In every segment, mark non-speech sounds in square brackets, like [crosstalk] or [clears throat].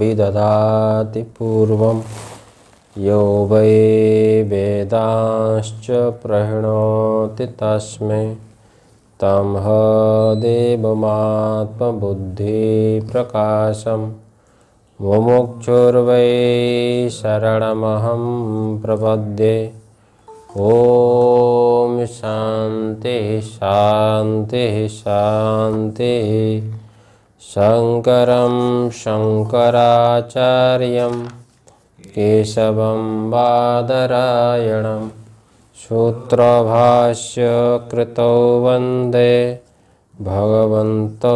विदधाति पूर्वं यो वै वेदांश्च प्रणोति तस्मै तं ह प्रकाशम मुमुक्षुर्वै शरणमहं प्रपद्ये ॐ शान्तिः शान्तिः शान्तिः शङ्करं शङ्कराचार्यं केशवं बादरायणं सूत्रभाष्यकृतौ वन्दे भगवन्तौ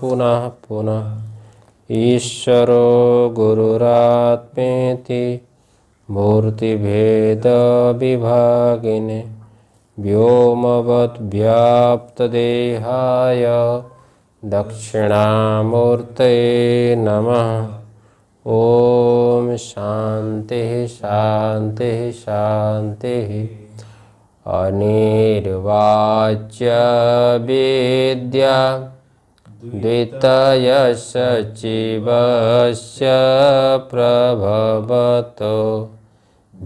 पुनः पुनः ईश्वरो गुरुरात्मेति मूर्तिभेदविभागिने व्योमवद्व्याप्तदेहाय दक्षिणामूर्त नम ओ शांति शांति शांति अनिर्वाच्य विद्या द्वितय सचिव प्रभवत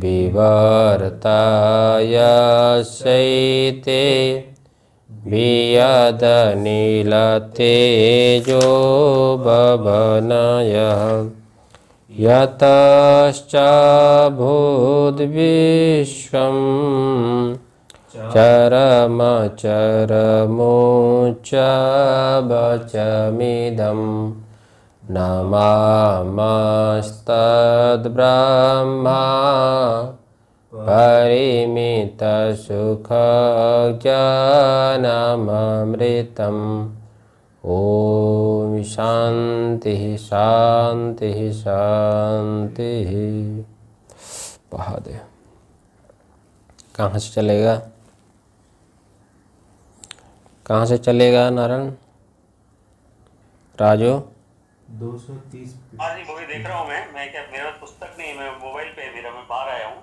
विवर्ताय शैते वियदनीलते यताश्च यतश्चभूद्विश्वं चरमचरमुचमिदं न नमामस्तद्ब्रह्मा परिमित सुख जनमृत ओ शांति शांति शांति महादेव कहाँ से चलेगा कहाँ से चलेगा नारायण राजो 230 आज मूवी देख रहा हूँ मैं मैं क्या मेरा पुस्तक नहीं मैं मोबाइल पे मेरा मैं बाहर आया हूँ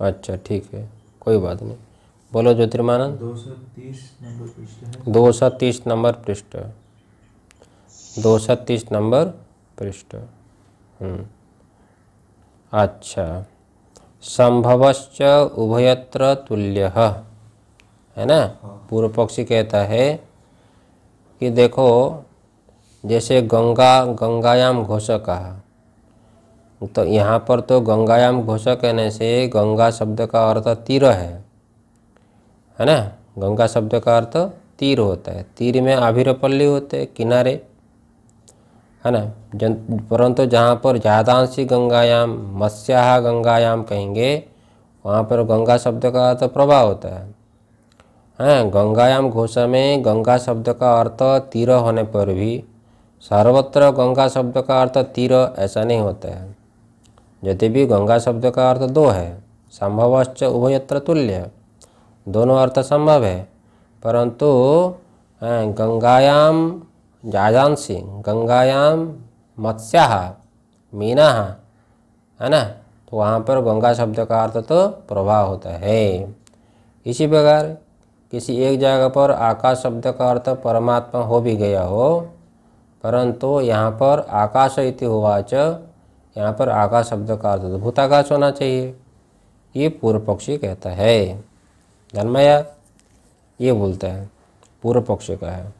अच्छा ठीक है कोई बात नहीं बोलो ज्योतिर्मानंद दो सौ तीस नंबर पृष्ठ दो सौ तीस नंबर पृष्ठ हम्म। अच्छा संभवश्च उभयत्र तुल्य है ना हाँ। पूर्व पक्षी कहता है कि देखो जैसे गंगा गंगायाम घोषक कहा तो यहाँ पर तो गंगायाम घोषा कहने से गंगा शब्द का अर्थ तीर है है ना गंगा शब्द का अर्थ तीर होता है तीर में आभिरपल्ली होते हैं किनारे है ना जन परंतु जहाँ पर ज़्यादांशी गंगायाम मत्स्याहा गंगायाम कहेंगे वहाँ पर गंगा शब्द का अर्थ प्रवाह होता है हैं गंगायाम घोषा में गंगा शब्द का अर्थ तीर होने पर भी सर्वत्र गंगा शब्द का अर्थ तीर ऐसा नहीं होता है यद्यपि गंगा शब्द का अर्थ दो है संभवश्च उभयत्र तुल्य दोनों अर्थ संभव है परंतु गंगायाम जाजांसी गंगायाम मत्स्या मीना है ना तो वहाँ पर गंगा शब्द का अर्थ तो प्रवाह होता है इसी प्रकार किसी एक जगह पर आकाश शब्द का अर्थ परमात्मा हो भी गया हो परंतु यहाँ पर आकाश इति हुआ च यहाँ पर आकाश शब्द का अर्थ आकाश तो होना चाहिए ये पूर्व पक्षी कहता है धनमया ये बोलता है पूर्व पक्ष का है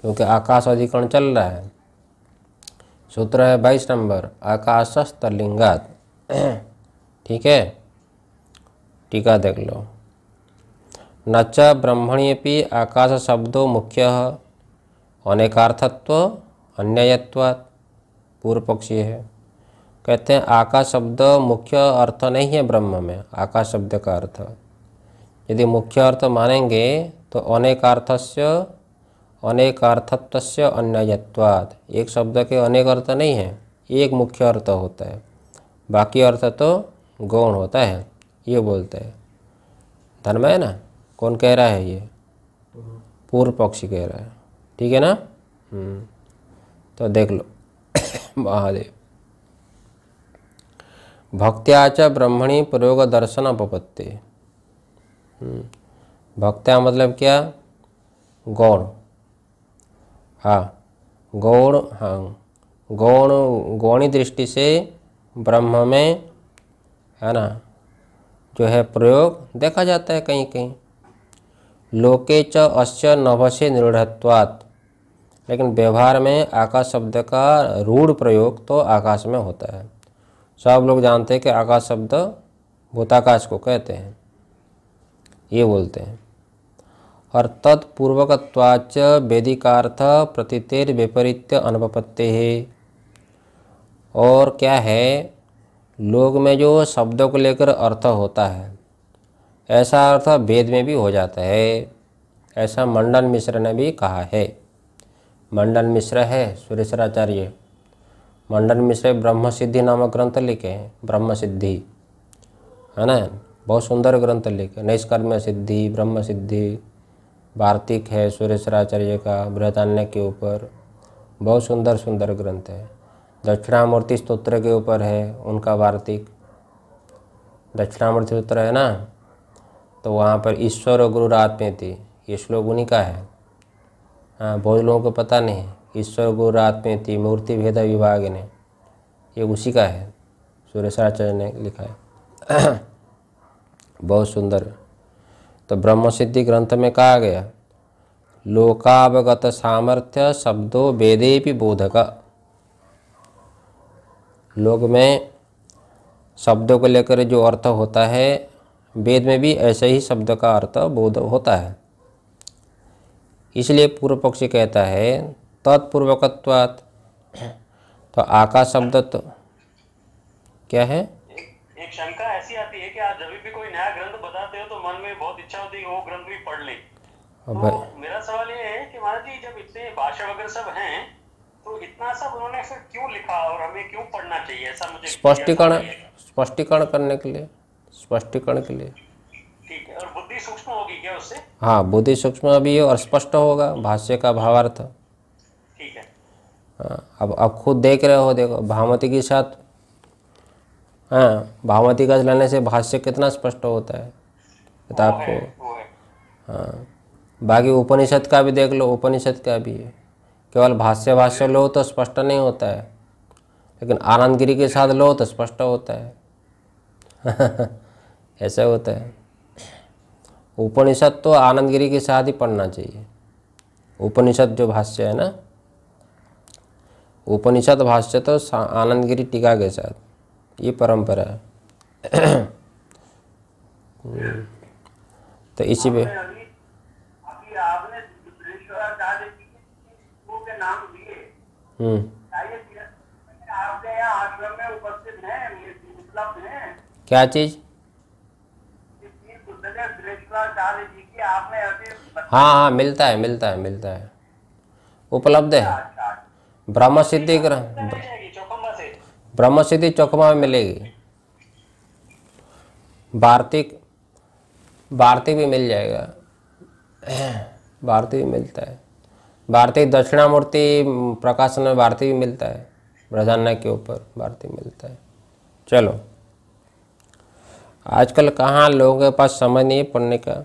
क्योंकि आकाश अधिकरण चल रहा है सूत्र है बाईस नंबर आकाशस्तलिंगात [clears throat] ठीक है टीका देख लो न च ब्रह्मण्यपि आकाश शब्दों मुख्य अनेकार्थत्व अन्यायत्वात् पूर्व पक्षी है कहते हैं आकाश शब्द मुख्य अर्थ नहीं है ब्रह्म में आकाश शब्द का अर्थ यदि मुख्य अर्थ मानेंगे तो अनेकार्थस्य से अन्ययत्वाद एक शब्द के अनेक अर्थ नहीं है एक मुख्य अर्थ होता है बाकी अर्थ तो गौण होता है ये बोलते हैं धर्म है ना कौन कह रहा है ये पूर्व पक्षी कह रहा है ठीक है ना हम्म, तो देख लो [coughs] महादेव भक्त्या च ब्रह्मणी प्रयोग दर्शन अपपत्ति हम्म। भक्त्या मतलब क्या गौण हाँ गौण हाँ गौण गौणी दृष्टि से ब्रह्म में है ना जो है प्रयोग देखा जाता है कहीं कहीं लोके च अस्य नभसे निरूढ़त्वात् लेकिन व्यवहार में आकाश शब्द का रूढ़ प्रयोग तो आकाश में होता है सब लोग जानते हैं कि आकाश शब्द भूताकाश को कहते हैं ये बोलते हैं और तत्पूर्वकवाच वेदिकार्थ प्रतितेर विपरीत्य अनुपत्ति है और क्या है लोग में जो शब्दों को लेकर अर्थ होता है ऐसा अर्थ वेद में भी हो जाता है ऐसा मंडन मिश्र ने भी कहा है मंडन मिश्र है सुरेश्वराचार्य मंडन मिश्र ब्रह्म सिद्धि नामक ग्रंथ लिखे हैं ब्रह्म सिद्धि है ना बहुत सुंदर ग्रंथ लिखे नैष्कर्म सिद्धि ब्रह्म सिद्धि वार्तिक है आचार्य का बृहतान्य के ऊपर बहुत सुंदर सुंदर ग्रंथ है दक्षिणामूर्ति स्त्रोत्र के ऊपर है उनका वार्तिक दक्षिणामूर्ति स्त्रोत्र है ना तो वहाँ पर ईश्वर और गुरु रात में थी ये श्लोक उन्हीं का है हाँ बहुत लोगों को पता नहीं है ईश्वर थी मूर्ति भेद विभाग ने ये उसी का है सुरेशाचार्य ने लिखा है [clears throat] बहुत सुंदर तो ब्रह्म सिद्धि ग्रंथ में कहा गया लोकावगत सामर्थ्य शब्दों वेदे भी बोधक लोग में शब्दों को लेकर जो अर्थ होता है वेद में भी ऐसे ही शब्द का अर्थ बोध होता है इसलिए पूर्व पक्षी कहता है तत्पूर्वकत्वात् तो आकाश शब्द तो क्या है एक शंका ऐसी आती है कि आप जब भी कोई नया ग्रंथ बताते हो तो मन में बहुत इच्छा होती है वो ग्रंथ भी पढ़ ले तो मेरा सवाल ये है कि महाराज जी जब इतने भाषा वगैरह सब हैं तो इतना सब उन्होंने फिर क्यों लिखा और हमें क्यों पढ़ना चाहिए ऐसा मुझे स्पष्टीकरण स्पष्टीकरण करने के लिए स्पष्टीकरण के लिए ठीक है और बुद्धि सूक्ष्म होगी क्या उससे हाँ बुद्धि सूक्ष्म अभी और स्पष्ट होगा भाष्य का भावार्थ हाँ। अब अब खुद देख रहे हो देखो भावमती के साथ हाँ भावमती का लेने से भाष्य कितना स्पष्ट होता है बता आपको हाँ बाकी उपनिषद का भी देख लो उपनिषद का भी है केवल भाष्य भाष्य लो तो स्पष्ट नहीं होता है लेकिन आनंदगिरी के साथ लो तो स्पष्ट होता है [laughs] ऐसा होता है उपनिषद तो आनंदगिरी के साथ ही पढ़ना चाहिए उपनिषद जो भाष्य है ना उपनिषद भाष्य तो आनंदगिरी टीका के साथ ये परंपरा है तो इसी पे हम्म। क्या चीज हाँ हाँ मिलता है मिलता है मिलता है उपलब्ध है ब्रह्म सिद्धि ब्रह्म सिद्धि चौकमा में मिलेगी भारतीय भारती भी मिल जाएगा भारती भी मिलता है भारती दक्षिणामूर्ति प्रकाशन में भारती भी मिलता है ब्रजाना के ऊपर भारती मिलता है चलो आजकल कहाँ लोगों के पास समय नहीं है पढ़ने का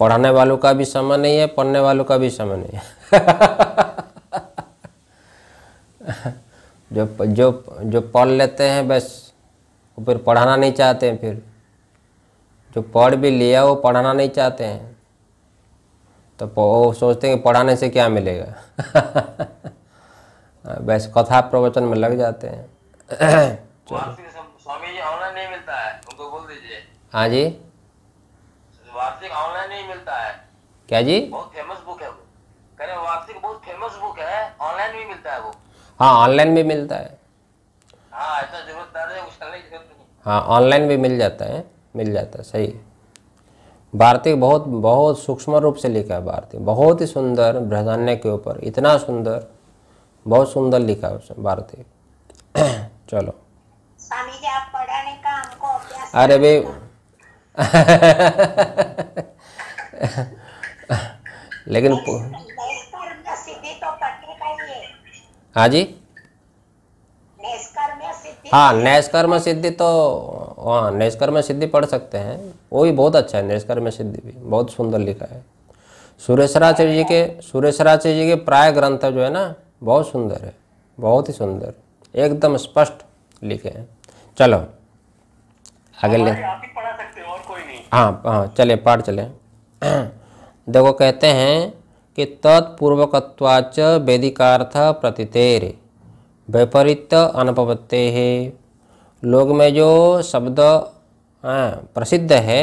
पढ़ाने वालों का भी समय नहीं है पढ़ने वालों का भी समय नहीं है [laughs] जो जो जो पढ़ लेते हैं बस वो फिर पढ़ाना नहीं चाहते हैं फिर जो पढ़ भी लिया वो पढ़ाना नहीं चाहते हैं तो वो सोचते हैं कि पढ़ाने से क्या मिलेगा [laughs] बस कथा प्रवचन में लग जाते हैं [coughs] स्वामी जी ऑनलाइन नहीं मिलता है उनको बोल दीजिए हाँ जी वार्षिक ऑनलाइन नहीं मिलता है क्या जी बहुत फेमस बुक है वो करें वार्षिक बहुत फेमस बुक है ऑनलाइन भी मिलता है वो हाँ ऑनलाइन भी मिलता है हाँ ऑनलाइन तो हाँ, भी मिल जाता है मिल जाता है सही भारती बहुत बहुत सूक्ष्म रूप से लिखा है भारती बहुत ही सुंदर बृहदान्य के ऊपर इतना सुंदर बहुत सुंदर लिखा है उसमें भारती [clears throat] चलो पढ़ाने का हमको अरे भी [laughs] लेकिन हाँ जी हाँ नैष्कर्म सिद्धि तो हाँ नैष्कर्म सिद्धि पढ़ सकते हैं वो भी बहुत अच्छा है नैष्कर्म सिद्धि भी बहुत सुंदर लिखा है सुरेशराचार्य जी के सुरेशराचार्य जी के प्राय ग्रंथ जो है ना बहुत सुंदर है बहुत ही सुंदर एकदम स्पष्ट लिखे हैं चलो आगे ले हाँ हाँ चले पाठ चले [clears throat] देखो कहते हैं कि तत्पूर्वकवाच वेदिकार्थ प्रतितेर वैपरीत अनुपत्ते है लोग में जो शब्द प्रसिद्ध है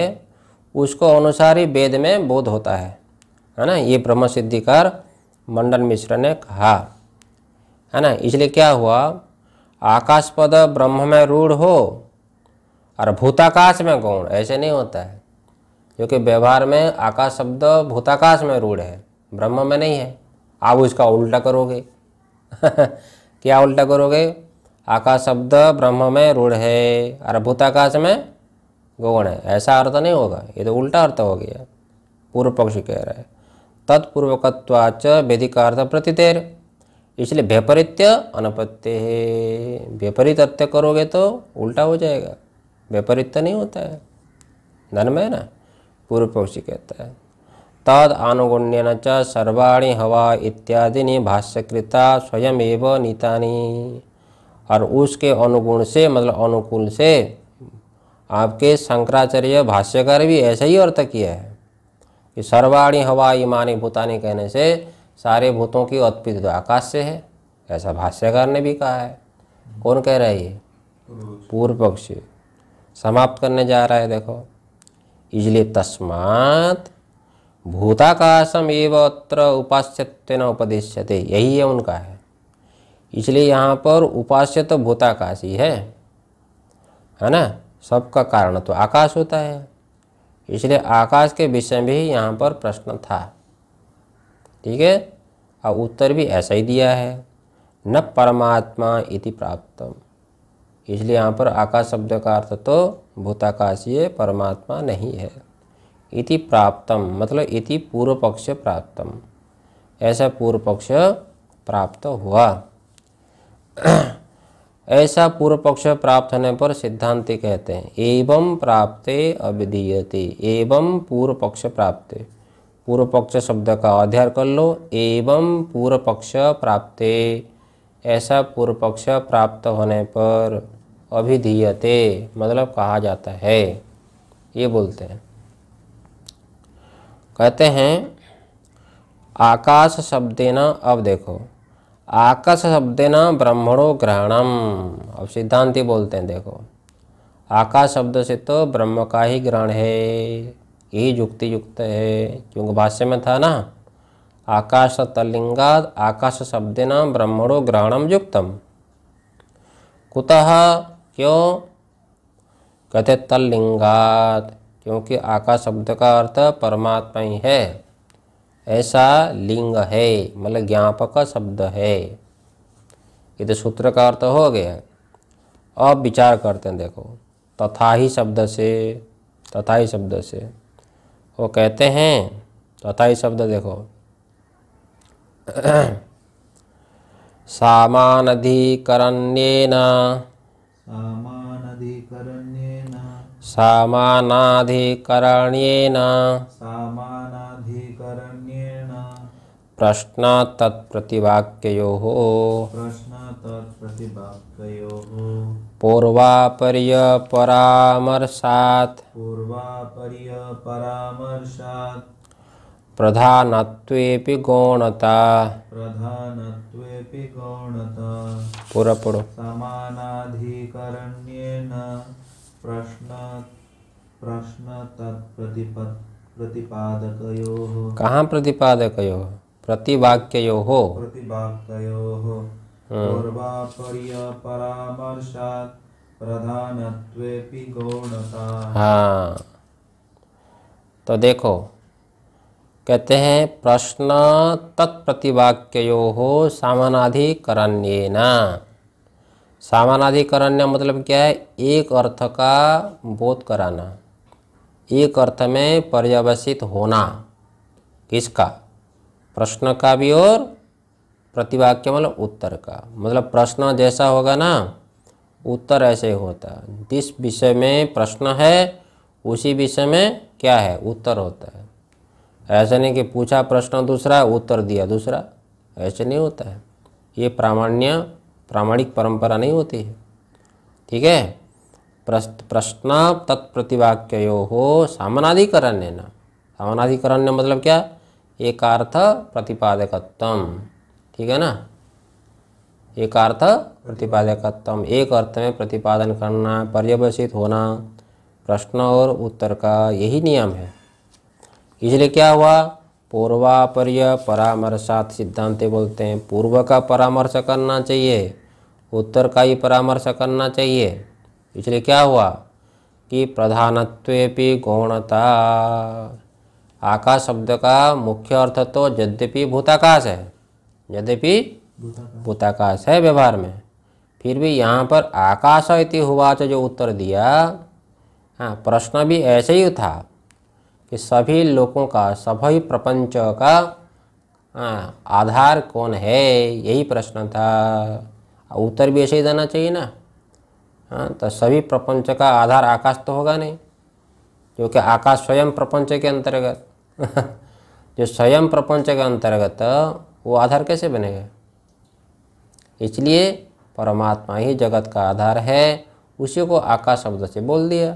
उसको अनुसार ही वेद में बोध होता है है ना ये ब्रह्म सिद्धिकार मंडन मिश्र ने कहा है ना इसलिए क्या हुआ आकाशपद ब्रह्म में रूढ़ हो और भूताकाश में गौण ऐसे नहीं होता है क्योंकि व्यवहार में आकाश शब्द भूताकाश में रूढ़ है ब्रह्म में नहीं है आप उसका उल्टा करोगे [laughs] क्या उल्टा करोगे आकाश शब्द ब्रह्म में रूढ़ है और भूताकाश में गौण है ऐसा अर्थ नहीं होगा ये तो उल्टा अर्थ हो गया पूर्व पक्ष कह रहा है तत्पूर्वकत्वाच अर्थ प्रतितेर इसलिए व्यपरीत्य अनपत्य है व्यपरीत अर्थ करोगे तो उल्टा हो जाएगा व्यपरीत नहीं होता है धन में ना पूर्व पक्षी कहता है तद आनुगुण्यन च सर्वाणी हवा इत्यादि भाष्यकृता स्वयमेव नीतानी और उसके अनुगुण से मतलब अनुकूल से आपके शंकराचार्य भाष्यकार भी ऐसे ही अर्थ किया है कि सर्वाणी हवा ईमानी भूतानी कहने से सारे भूतों की उत्पीत तो आकाश से है ऐसा भाष्यकार ने भी कहा है कौन कह रहा है ये पूर्व पक्ष समाप्त करने जा रहा है देखो इसलिए तस्मात भूताकाशम एव अत्र उपास्यत्व न उपदेश्यते यही है उनका है इसलिए यहाँ पर उपास्य तो भूताकाश ही है है ना सबका कारण तो आकाश होता है इसलिए आकाश के विषय में ही यहाँ पर प्रश्न था ठीक है और उत्तर भी ऐसा ही दिया है न परमात्मा इति प्राप्तम इसलिए यहाँ पर आकाश शब्द का अर्थ तो भूताकाशीय परमात्मा नहीं है इति प्राप्तम मतलब इति पूर्व पक्ष प्राप्तम ऐसा पूर्व पक्ष प्राप्त हुआ [clears throat] ऐसा पूर्व पक्ष प्राप्त होने पर सिद्धांति कहते हैं एवं प्राप्ते अभिधीयते एवं पूर्व पक्ष प्राप्ते पूर्व पक्ष शब्द का अध्ययन कर लो एवं पूर्व पक्ष प्राप्ते ऐसा पूर्व पक्ष प्राप्त होने पर अभिधीयते मतलब कहा जाता है ये बोलते हैं कहते हैं आकाश शब्देना अब देखो आकाश शब्देना ब्रह्मणों ग्रहणम अब सिद्धांत ही बोलते हैं देखो आकाश शब्द से तो ब्रह्म का ही ग्रहण है यही युक्ति युक्त है क्योंकि भाष्य में था ना आकाश तलिंगा आकाश शब्देना ब्रह्मणों ग्रहणम युक्तम कुतः क्यों कहते तल्लिंगात क्योंकि आकाश शब्द का अर्थ परमात्मा ही है ऐसा लिंग है मतलब ज्ञापक शब्द है ये तो सूत्र का अर्थ हो गया अब विचार करते हैं देखो तथा ही शब्द से तथा ही शब्द से वो कहते हैं तथा ही शब्द देखो [clears throat] सामानाधिकरण्येन सामान सामानाधिकरण्येन सामानाधिकरण्येन परामर्शात् पूर्वापर्य परामर्शात् प्रधानत्वेपि गौणता प्रधानत्वेपि गौणता पुरपडो समानाधिकरण्येन प्रश्न प्रतिपादक कहाँ प्रतिपादकयोः प्रतिवाक्यो हाँ। प्रधानत्वेपि गौणता हाँ तो देखो कहते हैं प्रश्न तत्प्रतिवाक्यो हो ना सामानाधिकरण मतलब क्या है एक अर्थ का बोध कराना एक अर्थ में पर्यवसित होना किसका प्रश्न का भी और प्रतिवाक्य मतलब उत्तर का मतलब प्रश्न जैसा होगा ना उत्तर ऐसे होता है जिस विषय में प्रश्न है उसी विषय में क्या है उत्तर होता है ऐसा नहीं कि पूछा प्रश्न दूसरा उत्तर दिया दूसरा ऐसे नहीं होता है ये प्रामाण्य प्रामाणिक परंपरा नहीं होती है ठीक है प्रश्न तत्प्रतिवाक्यो हो सामनाधिकरण है ना सामनाधिकरण ने मतलब क्या एक अर्थ प्रतिपादकत्वम ठीक है ना एक अर्थ प्रतिपादकत्वम एक अर्थ में प्रतिपादन करना पर्यवसित होना प्रश्न और उत्तर का यही नियम है इसलिए क्या हुआ पूर्वापर्य परामर्शात सिद्धांत बोलते हैं पूर्व का परामर्श करना चाहिए उत्तर का ही परामर्श करना चाहिए इसलिए क्या हुआ कि भी गौणता आकाश शब्द का मुख्य अर्थ तो यद्यपि भूताकाश है यद्यपि भूताकाश है व्यवहार में फिर भी यहाँ पर आकाश इति हुआ जो उत्तर दिया हाँ प्रश्न भी ऐसे ही था कि सभी लोगों का सभी प्रपंच का आ, आधार कौन है यही प्रश्न था उत्तर भी ऐसे ही देना चाहिए ना हाँ तो सभी प्रपंच का आधार आकाश तो होगा नहीं क्योंकि आकाश स्वयं प्रपंच के अंतर्गत [laughs] जो स्वयं प्रपंच के अंतर्गत वो आधार कैसे बनेगा इसलिए परमात्मा ही जगत का आधार है उसी को आकाश शब्द से बोल दिया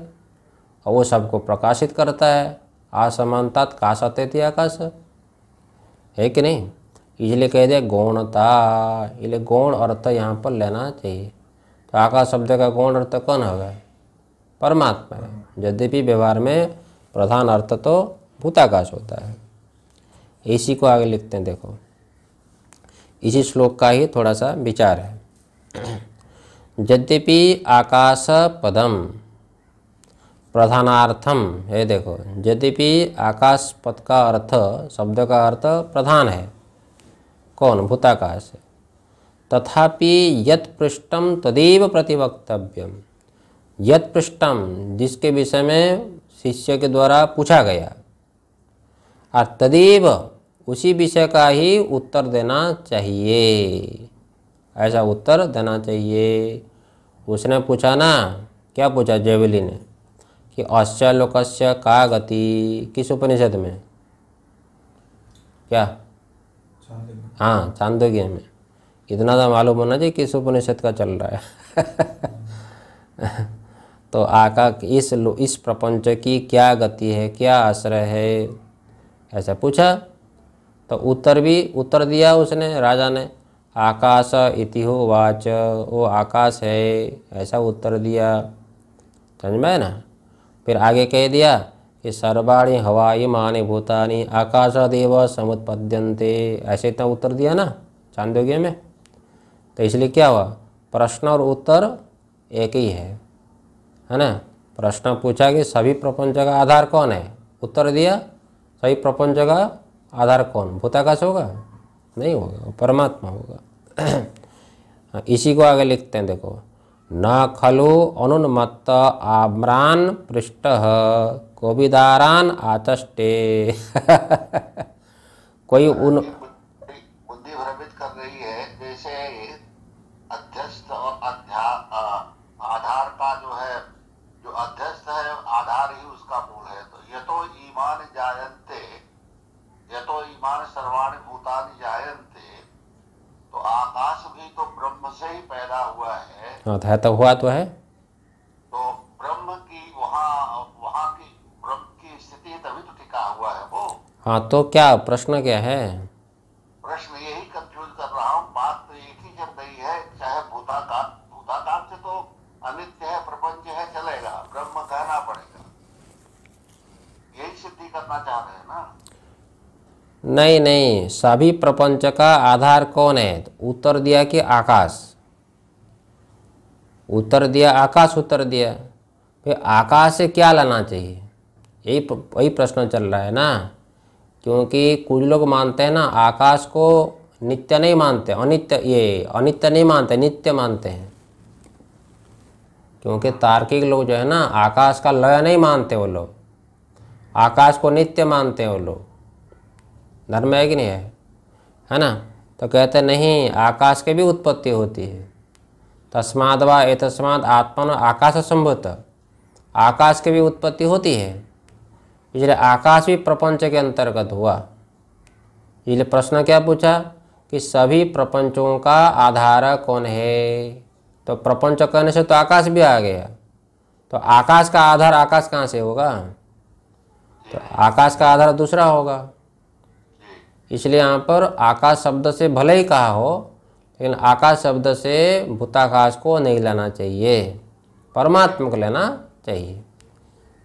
और वो सबको प्रकाशित करता है असमानता का थी आकाश है कि नहीं इसलिए कह दिया गौणता इसलिए गौण अर्थ यहाँ पर लेना चाहिए तो आकाश शब्द का गौण अर्थ कौन होगा परमात्मा है यद्यपि व्यवहार में प्रधान अर्थ तो भूताकाश होता है इसी को आगे लिखते हैं देखो इसी श्लोक का ही थोड़ा सा विचार है [clears throat] यद्यपि आकाश पदम प्रधानार्थम ये देखो यद्यपि आकाश पद का अर्थ शब्द का अर्थ प्रधान है कौन भूताकाश तथापि यत पृष्ठम तदेव प्रतिवक्तव्यम यत पृष्ठम जिसके विषय में शिष्य के द्वारा पूछा गया और तदेव उसी विषय का ही उत्तर देना चाहिए ऐसा उत्तर देना चाहिए उसने पूछा ना क्या पूछा जेवली ने कि अश्य का गति किस उपनिषद में क्या हाँ चांदोग्य में इतना तो मालूम होना चाहिए किस उपनिषद का चल रहा है [laughs] तो आका इस इस प्रपंच की क्या गति है क्या आश्रय है ऐसा पूछा तो उत्तर भी उत्तर दिया उसने राजा ने आकाश इतिहो वाच वो आकाश है ऐसा उत्तर दिया समझ में ना फिर आगे कह दिया कि सर्वाणी हवाई माने भूतानी आकाश देव समुत्पद्यंते ऐसे इतना तो उत्तर दिया ना चांदोग्य में तो इसलिए क्या हुआ प्रश्न और उत्तर एक ही है है ना प्रश्न पूछा कि सभी प्रपंच का आधार कौन है उत्तर दिया सभी प्रपंच का आधार कौन भूताकाश होगा नहीं होगा परमात्मा होगा [clears throat] हाँ, इसी को आगे लिखते हैं देखो न खलु अनुन्मत्त आम्रान पृष्ठ कोबिदारान आचष्टे [laughs] कोई उन बुद्धि भ्रमित कर रही है जैसे अध्यस्त और अध्या आधार का जो है जो अध्यस्त है आधार ही उसका मूल है तो ये तो ईमान जायंते ये तो ईमान भूतानि जायन्ते आदमी तो ब्रह्म से ही पैदा हुआ है हाँ था तो हुआ तो है तो ब्रह्म की वहाँ वहाँ की ब्रह्म की स्थिति तभी तो टिका हुआ है वो हाँ तो क्या प्रश्न क्या है प्रश्न यही कंफ्यूज कर रहा हूँ बात तो एक ही चल रही है चाहे भूताकाल भूताकाल से तो अनित्य है प्रपंच है चलेगा ब्रह्म कहना पड़ेगा यही सिद्धि करना चाह रहे हैं ना नहीं नहीं सभी प्रपंच का आधार कौन है तो उत्तर दिया कि आकाश उत्तर दिया आकाश उत्तर दिया फिर आकाश से क्या लाना चाहिए यही यही प्रश्न चल रहा है ना क्योंकि कुछ लोग मानते हैं ना आकाश को नित्य नहीं मानते अनित्य ये अनित्य नहीं मानते नित्य मानते हैं क्योंकि तार्किक लोग जो है ना आकाश का लय नहीं मानते वो लोग आकाश को नित्य मानते हैं वो लोग धर्म है कि नहीं है है ना तो कहते नहीं आकाश के भी उत्पत्ति होती है तस्माद वा ए तस्माद न आकाश असंभवत आकाश के भी उत्पत्ति होती है इसलिए आकाश भी प्रपंच के अंतर्गत हुआ इसलिए प्रश्न क्या पूछा कि सभी प्रपंचों का आधार कौन है तो प्रपंच कहने से तो आकाश भी आ गया तो आकाश का आधार आकाश कहाँ से होगा तो आकाश का आधार दूसरा होगा इसलिए यहाँ पर आकाश शब्द से भले ही कहा हो लेकिन आकाश शब्द से भूताकाश को नहीं लेना चाहिए परमात्मा को लेना चाहिए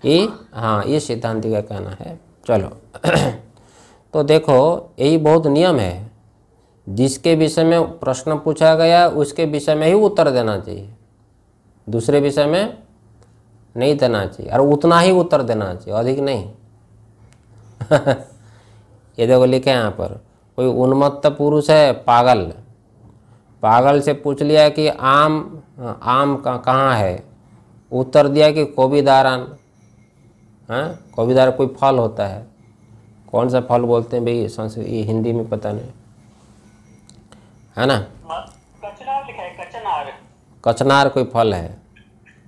ये हाँ ये सिद्धांति का कहना है चलो [clears throat] तो देखो यही बहुत नियम है जिसके विषय में प्रश्न पूछा गया उसके विषय में ही उत्तर देना चाहिए दूसरे विषय में नहीं देना चाहिए और उतना ही उत्तर देना चाहिए अधिक नहीं [laughs] ये देखो लिखे यहाँ पर कोई उन्मत्त पुरुष है पागल पागल से पूछ लिया कि आम आम कहाँ है उत्तर दिया कि कोबीदारान हाँ कोबीदार कोई फल होता है कौन सा फल बोलते हैं भाई संस्कृत ये हिंदी में पता नहीं है ना कचनार लिखा है कचनार कचनार कोई फल है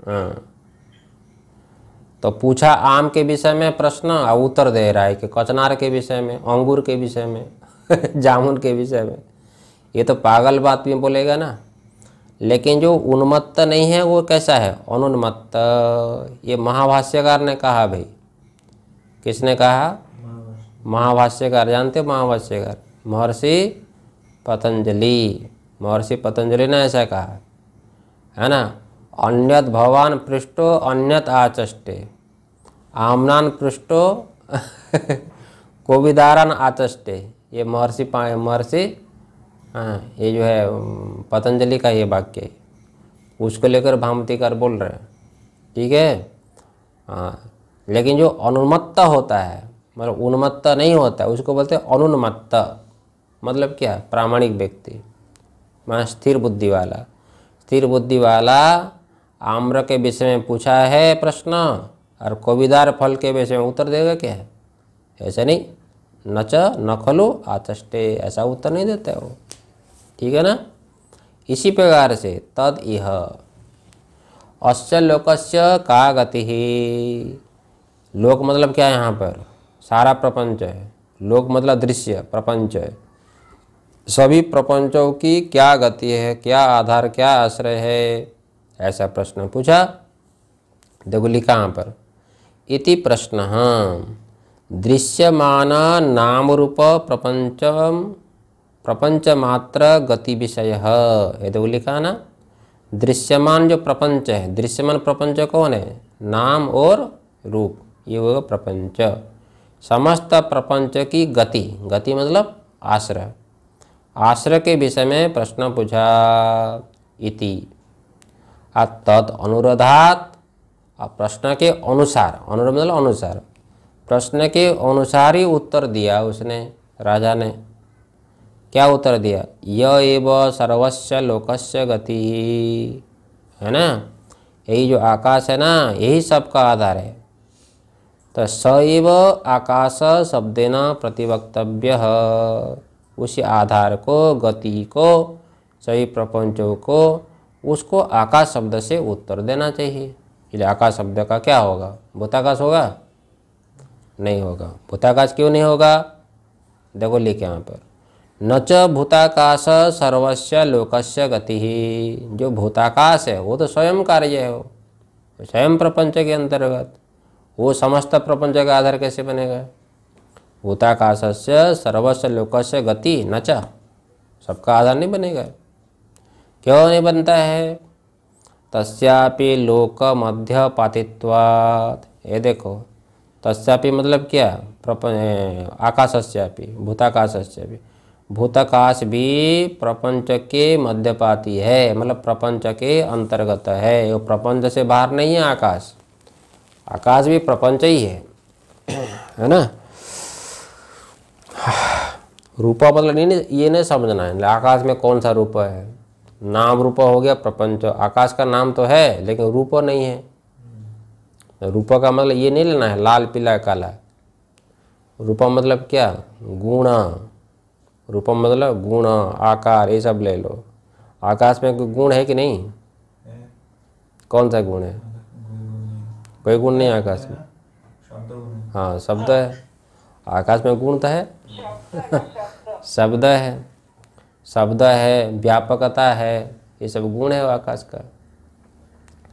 हाँ तो पूछा आम के विषय में प्रश्न और उत्तर दे रहा है कि कचनार के विषय में अंगूर के विषय में [laughs] जामुन के विषय में ये तो पागल बात भी बोलेगा ना लेकिन जो उन्मत्त नहीं है वो कैसा है अनुन्मत्त ये महाभाष्यकार ने कहा भाई किसने कहा महाभाष्यकार जानते महाभाष्यकार महर्षि पतंजलि महर्षि पतंजलि ने ऐसा कहा है ना अन्यत भवान पृष्ठो अन्यत आचष्टे आमनान पृष्ठो [laughs] कोविदारान आचष्टे ये महर्षि महर्षि हाँ ये जो है पतंजलि का ये वाक्य है उसको लेकर भामतिकार बोल रहे हैं ठीक है हाँ लेकिन जो अनुमत्त होता है मतलब उन्मत्त नहीं होता है उसको बोलते हैं अनुन्मत्त मतलब क्या प्रामाणिक व्यक्ति मैं स्थिर बुद्धि वाला स्थिर बुद्धि वाला आम्र के विषय में पूछा है प्रश्न और कोविदार फल के विषय में उत्तर देगा क्या है ऐसा नहीं नच न खलो आचष्टे ऐसा उत्तर नहीं देते वो ठीक है ना इसी प्रकार से तद इह अस्य लोकस्य का गति लोक मतलब क्या है यहाँ पर सारा प्रपंच है लोक मतलब दृश्य प्रपंच है सभी प्रपंचों की क्या गति है क्या आधार क्या आश्रय है ऐसा प्रश्न पूछा दगुली कहाँ पर इति प्रश्न दृश्यमान नाम रूप प्रपंच प्रपंच मात्र गति विषय ये दगुली कहा ना दृश्यमान जो प्रपंच है दृश्यमान प्रपंच कौन है नाम और रूप ये होगा प्रपंच समस्त प्रपंच की गति गति मतलब आश्रय आश्रय के विषय में प्रश्न पूछा इति आ तद अनुरोधात प्रश्न के अनुसार अनुरोध मतलब अनुसार प्रश्न के अनुसार ही उत्तर दिया उसने राजा ने क्या उत्तर दिया य एव सर्वस्व लोकस्य गति है ना यही जो आकाश है ना यही सबका आधार है तो सव आकाश शब्देन प्रतिवक्तव्य उसी आधार को गति को सही प्रपंचों को उसको आकाश शब्द से उत्तर देना चाहिए इसलिए आकाश शब्द का क्या होगा भूताकाश होगा नहीं होगा भूताकाश क्यों नहीं होगा देखो लिखे यहाँ पर न च भूताकाश सर्वस्व लोकस्य गति ही जो भूताकाश है वो तो स्वयं कार्य है वो स्वयं प्रपंच के अंतर्गत वो समस्त प्रपंच का आधार कैसे बनेगा भूताकाश से सर्वस्व लोकस्य गति न च सबका आधार नहीं बनेगा क्यों नहीं बनता है तस्यापि लोक मध्य पातित्वात ये देखो तस्यापि मतलब क्या प्रप आकाशस्यापि भूताकाशस्यापि भूताकाश भी प्रपंच के मध्यपाती है मतलब प्रपंच के अंतर्गत है वो प्रपंच से बाहर नहीं है आकाश आकाश भी प्रपंच ही है है ना रूपा मतलब नहीं ये नहीं समझना है आकाश में कौन सा रूप है नाम रूप हो गया प्रपंच आकाश का नाम तो है लेकिन रूप नहीं है रूप का मतलब ये नहीं लेना है लाल पीला काला रूपा मतलब क्या गुणा रूप मतलब गुण आकार ये सब ले लो आकाश में कोई गुण है कि नहीं कौन सा गुण है कोई गुण नहीं आकाश में हाँ शब्द है आकाश में गुण तो है [laughs] शब्द है शब्द है व्यापकता है ये सब गुण है आकाश का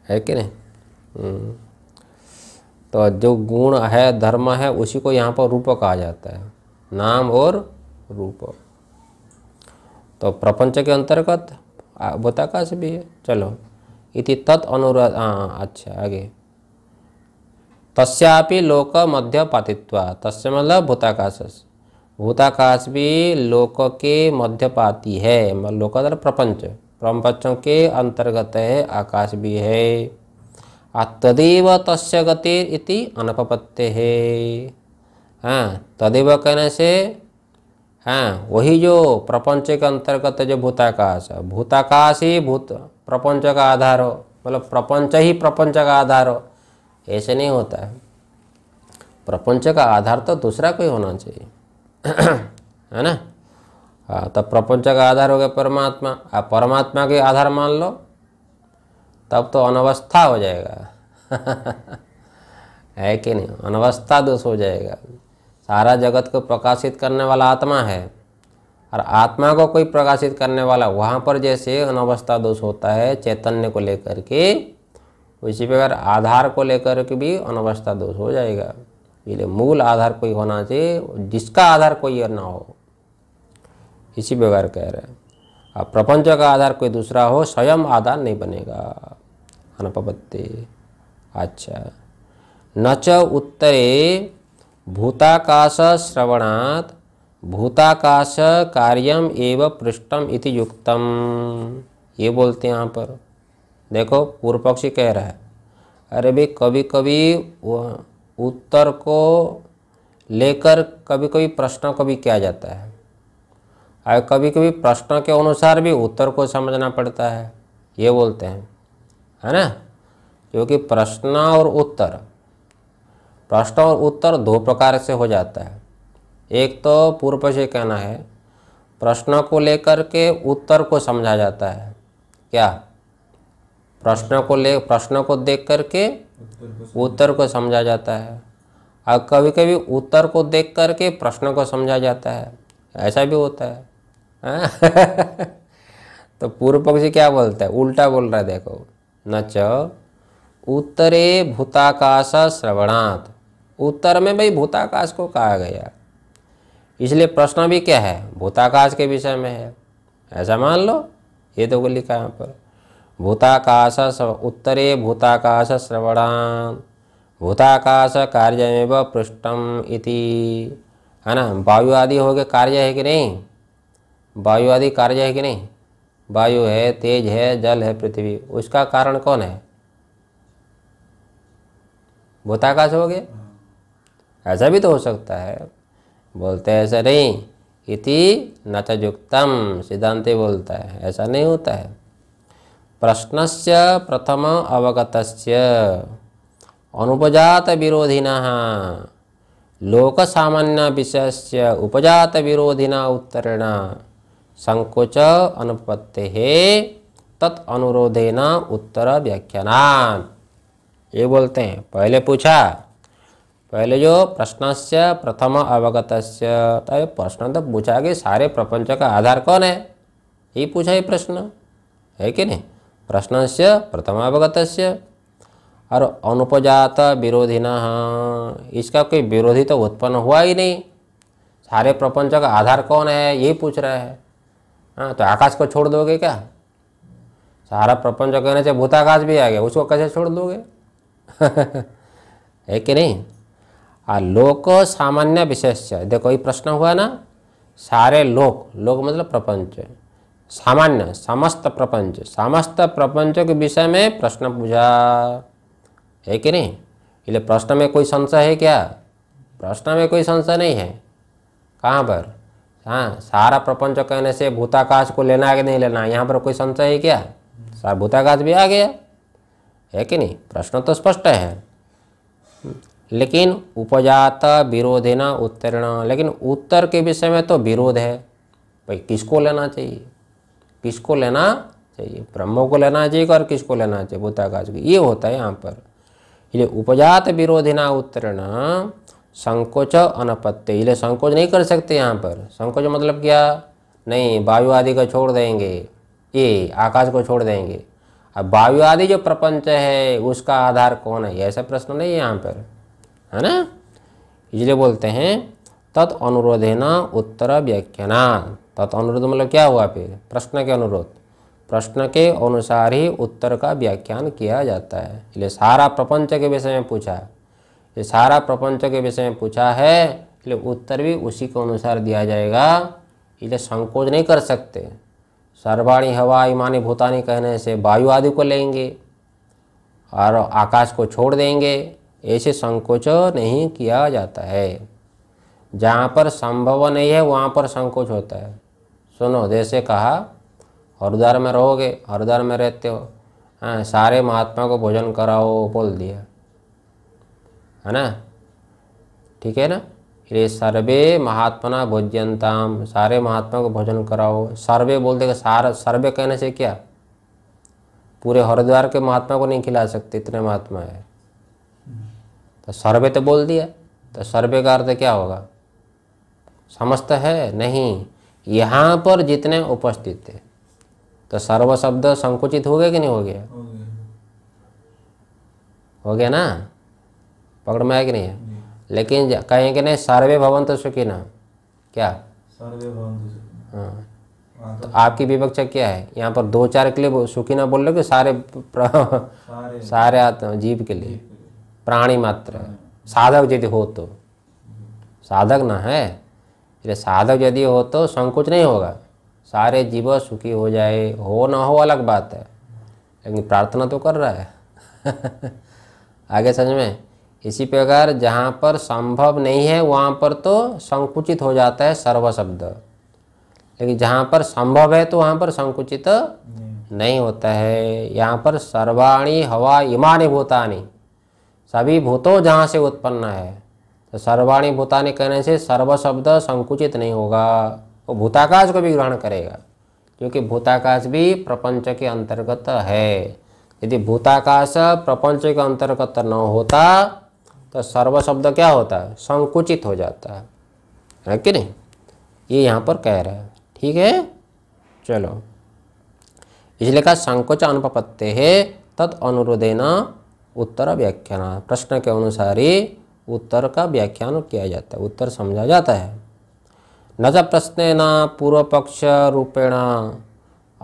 है कि नहीं हम्म। तो जो गुण है धर्म है उसी को यहाँ पर रूप कहा जाता है नाम और रूप तो प्रपंच के अंतर्गत भूताकाश भी है चलो इति तत् अनुराध हाँ, हाँ, अच्छा आगे तस्यापि लोक मध्य पातित्व तस् मतलब भूताकाश भूताकाश भी लोक के मध्य पाती है लोक मतलब प्रपंच प्रपंचों के अंतर्गत है आकाश भी है तदेव तस्य गतिर इति अनपपत्य है हाँ तदेव कहने से हाँ वही जो प्रपंच के अंतर्गत जो भूताकाश भूताकाश ही भूत प्रपंच का आधार हो मतलब प्रपंच ही प्रपंच का आधार हो ऐसे नहीं होता है प्रपंच का आधार तो दूसरा कोई होना चाहिए है ना हाँ तब प्रपंच का आधार हो गया परमात्मा आप परमात्मा के आधार मान लो तब तो अनवस्था हो जाएगा [laughs] है कि नहीं अनवस्था दोष हो जाएगा सारा जगत को प्रकाशित करने वाला आत्मा है और आत्मा को कोई प्रकाशित करने वाला वहाँ पर जैसे अनवस्था दोष होता है चैतन्य को लेकर के उसी प्रकार आधार को लेकर के भी अनवस्था दोष हो जाएगा इसलिए मूल आधार कोई होना चाहिए जिसका आधार कोई और ना हो इसी प्रकार कह रहे हैं अब प्रपंच का आधार कोई दूसरा हो स्वयं आधार नहीं बनेगा अनपत्ति अच्छा न च उत्तरे भूताकाश श्रवणात् भूताकाश कार्यम एवं पृष्ठम इति युक्तम ये बोलते हैं यहाँ पर देखो पूर्व पक्षी कह रहा है अरे भाई कभी कभी वो उत्तर को लेकर कभी कभी प्रश्न को भी किया जाता है और कभी कभी प्रश्न के अनुसार भी उत्तर को समझना पड़ता है ये बोलते हैं है ना क्योंकि प्रश्न और उत्तर प्रश्न और उत्तर दो प्रकार से हो जाता है एक तो पूर्व से कहना है प्रश्न को लेकर के उत्तर को समझा जाता है क्या प्रश्न को ले प्रश्न को देख करके उत्तर को समझा जाता है और कभी कभी उत्तर को देख करके प्रश्न को समझा जाता है ऐसा भी होता है हाँ। [laughs] तो पूर्व पक्षी क्या बोलता है उल्टा बोल रहा है देखो न च उत्तरे भूताकाश श्रवणात् उत्तर में भाई भूताकाश को कहा गया इसलिए प्रश्न भी क्या है भूताकाश के विषय में है ऐसा मान लो ये तो लिखा यहाँ पर भूताकाश उत्तरे भूताकाश श्रवणा भूताकाश में पृष्ठम इति है ना वायु आदि हो गए कार्य है कि नहीं वायु आदि कार्य है कि नहीं वायु है तेज है जल है पृथ्वी उसका कारण कौन है भूताकाश हो गए ऐसा भी तो हो सकता है बोलते हैं ऐसा नहीं इति नचयुक्तम सिद्धांत बोलता है ऐसा नहीं होता है प्रश्न से प्रथम अवगत अनुपजात विरोधि लोक विषय से उपजात विरोधि उत्तरेण संकोच अनुपत्ते तत्अनुरोधेन उत्तर व्याख्याना ये बोलते हैं पहले पूछा पहले जो प्रश्न से प्रथम अवगत तो प्रश्न तो पूछा कि सारे प्रपंच का आधार कौन है ये पूछा ये प्रश्न है कि नहीं प्रश्न से प्रथमावगत और अनुपजात न इसका कोई विरोधी तो उत्पन्न हुआ ही नहीं सारे प्रपंच का आधार कौन है यही पूछ रहा है हाँ तो आकाश को छोड़ दोगे क्या सारा प्रपंच कहने से भूताकाश भी आ गया उसको कैसे छोड़ दोगे [laughs] है कि नहीं आ लोक सामान्य विशेष देखो ये प्रश्न हुआ ना सारे लोक लोक मतलब प्रपंच सामान्य समस्त प्रपंच समस्त प्रपंच के विषय में प्रश्न पूछा है कि नहीं इसलिए प्रश्न में कोई संशय है क्या प्रश्न में कोई संशय नहीं है कहाँ पर हाँ सारा प्रपंच कहने से भूताकाश को लेना है कि नहीं लेना यहाँ पर कोई संशय है क्या सारा भूताकाश भी आ गया है कि नहीं प्रश्न तो स्पष्ट है लेकिन उपजात विरोधी न उत्तीर्ण लेकिन उत्तर के विषय में तो विरोध है भाई किसको लेना चाहिए किसको लेना चाहिए ब्रह्म को लेना चाहिए और किसको लेना चाहिए भूताकाश को ये होता है यहाँ पर ये उपजात विरोधिना उत्तरण संकोच अनपत्य इसलिए संकोच नहीं कर सकते यहाँ पर संकोच मतलब क्या नहीं वायु आदि को छोड़ देंगे ये आकाश को छोड़ देंगे अब वायु आदि जो प्रपंच है उसका आधार कौन है ऐसा प्रश्न नहीं है यहाँ पर है ना इसलिए बोलते हैं तत् अनुरोधे न उत्तर व्याख्याना तत् अनुरोध मतलब क्या हुआ फिर प्रश्न के अनुरोध प्रश्न के अनुसार ही उत्तर का व्याख्यान किया जाता है इसलिए सारा प्रपंच के विषय में पूछा ये सारा प्रपंच के विषय में पूछा है इसलिए उत्तर भी उसी के अनुसार दिया जाएगा इसलिए संकोच नहीं कर सकते सर्वाणी हवा ईमानी भूतानी कहने से वायु आदि को लेंगे और आकाश को छोड़ देंगे ऐसे संकोच नहीं किया जाता है जहाँ पर संभव नहीं है वहाँ पर संकोच होता है सुनो जैसे कहा हरिद्वार में रहोगे हरिद्वार में रहते हो हाँ सारे महात्मा को भोजन कराओ बोल दिया है ना ठीक है ना ये सर्वे महात्मा भोज्यंताम सारे महात्मा को भोजन कराओ सर्वे बोल देगा सार सर्वे कहने से क्या पूरे हरिद्वार के महात्मा को नहीं खिला सकते इतने महात्मा है तो सर्वे तो बोल दिया तो सर्वे का अर्थ क्या होगा समस्त है नहीं यहाँ पर जितने उपस्थित थे तो सर्व शब्द संकुचित हो गया कि नहीं हो गया हो गया ना पकड़ में आया कि नहीं है लेकिन कहेंगे नहीं सर्वे भवन तो सुखी ना क्या सर्वे भवन हाँ, हाँ तो, तो आपकी विवक्षा क्या है यहाँ पर दो चार के लिए सुखी ना बोल रहे सारे सारे, सारे आत्मा जीव के लिए प्राणी मात्र हाँ। साधक यदि हो तो हम्म। साधक ना है इसलिए साधक यदि हो तो संकुच नहीं होगा सारे जीव सुखी हो जाए हो ना हो अलग बात है लेकिन प्रार्थना तो कर रहा है [laughs] आगे समझ में इसी प्रकार जहाँ पर संभव नहीं है वहाँ पर तो संकुचित हो जाता है सर्व शब्द लेकिन जहाँ पर संभव है तो वहाँ पर संकुचित नहीं होता है यहाँ पर सर्वाणी हवा इमानी भूतानी सभी भूतों जहाँ से उत्पन्न है तो सर्वाणी भूताने कहने से सर्व शब्द संकुचित नहीं होगा वो तो भूताकाश को भी ग्रहण करेगा क्योंकि भूताकाश भी प्रपंच के अंतर्गत है यदि भूताकाश प्रपंच के अंतर्गत न होता तो सर्व शब्द क्या होता है संकुचित हो जाता है कि नहीं ये यहाँ पर कह रहा है ठीक है चलो इसलिए कहा संकोच अनुपत्य है तत् न उत्तर व्याख्यान प्रश्न के अनुसार ही उत्तर का व्याख्यान किया जाता है उत्तर समझा जाता है न च प्रश्न पूर्व पक्ष रूपेण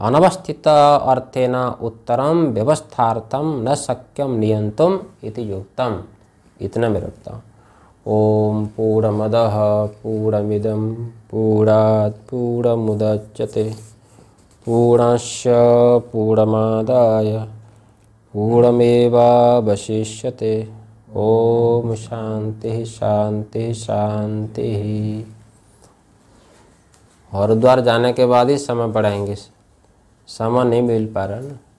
अनवस्थित अर्थेन उत्तरम व्यवस्थार्थम न शक्यम नियंतुम इति युक्तम इतना मैं रखता हूँ ओम पूर्णमद पूर्णमिदम पूर्णात पूर्णमुदच्यते पूर्णश पूर्णमादाय पूर्णमेवावशिष्यते ओम शांति शांति शांति हरिद्वार जाने के बाद ही समय बढ़ाएंगे समय नहीं मिल पा रहा ना